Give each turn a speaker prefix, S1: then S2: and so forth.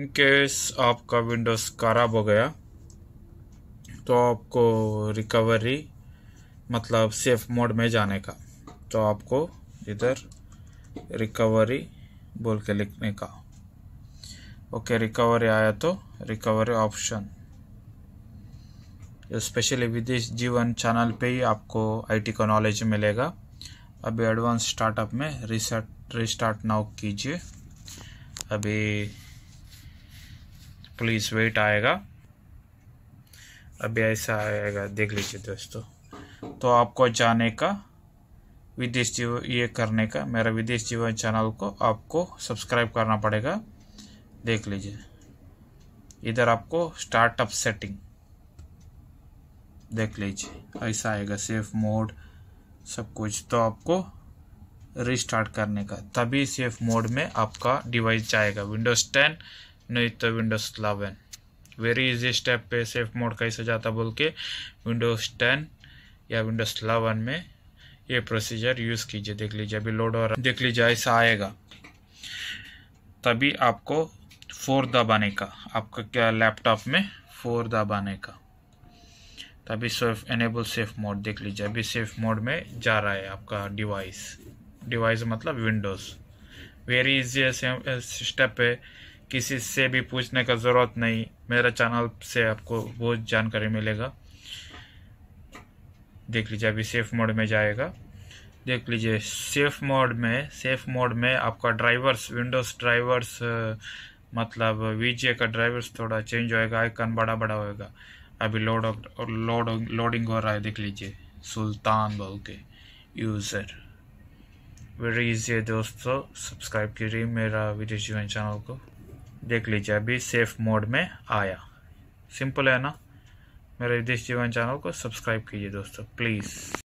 S1: in case आपका Windows खराब हो गया तो आपको रिकवरी मतलब सेफ मोड में जाने का तो आपको इधर रिकवरी बोल के लिखने का ओके रिकवरी आया तो रिकवरी ऑप्शन स्पेशली विदेश जीवन चैनल पे ही आपको आईटी का नॉलेज मिलेगा अभी एडवांस स्टार्टअप में रिसेट रिस्टार्ट नाउ कीजिए अभी प्लीज़ वेट आएगा अभी ऐसा आएगा देख लीजिए दोस्तों तो आपको जाने का विदेश जीवन ये करने का मेरा विदेश जीवन चैनल को आपको सब्सक्राइब करना पड़ेगा देख लीजिए इधर आपको स्टार्टअप सेटिंग देख लीजिए ऐसा आएगा सेफ मोड सब कुछ तो आपको रिस्टार्ट करने का तभी सेफ मोड में आपका डिवाइस जाएगा विंडोज़ टेन नहीं तो Windows eleven very easy step पे सेफ मोड कैसे जाता बोल के विंडोज टेन या विंडोज इलेवन में ये प्रोसीजर यूज़ कीजिए देख लीजिए अभी लोड हो रहा देख लीजिए ऐसा आएगा तभी आपको फोर दबाने का आपका क्या लैपटॉप में फोर दबाने का तभी सेफ एनेबल सेफ मोड देख लीजिए अभी सेफ मोड में जा रहा है आपका डिवाइस डिवाइस मतलब विंडोज़ वेरी इजी स्टेप है किसी से भी पूछने का ज़रूरत नहीं मेरा चैनल से आपको बहुत जानकारी मिलेगा देख लीजिए अभी सेफ मोड में जाएगा देख लीजिए सेफ मोड में सेफ मोड में आपका ड्राइवर्स विंडोज़ ड्राइवर्स मतलब वीजे का ड्राइवर्स थोड़ा चेंज होएगा आइकन बड़ा बड़ा होएगा अभी लोड लोड लोडिंग हो रहा है देख लीजिए सुल्तान बहु के यूज़र वेरी इजी है दोस्तों सब्सक्राइब करिए मेरा विदेश जीवन चैनल को देख लीजिए अभी सेफ मोड में आया सिंपल है ना मेरे देश जीवन चैनल को सब्सक्राइब कीजिए दोस्तों प्लीज़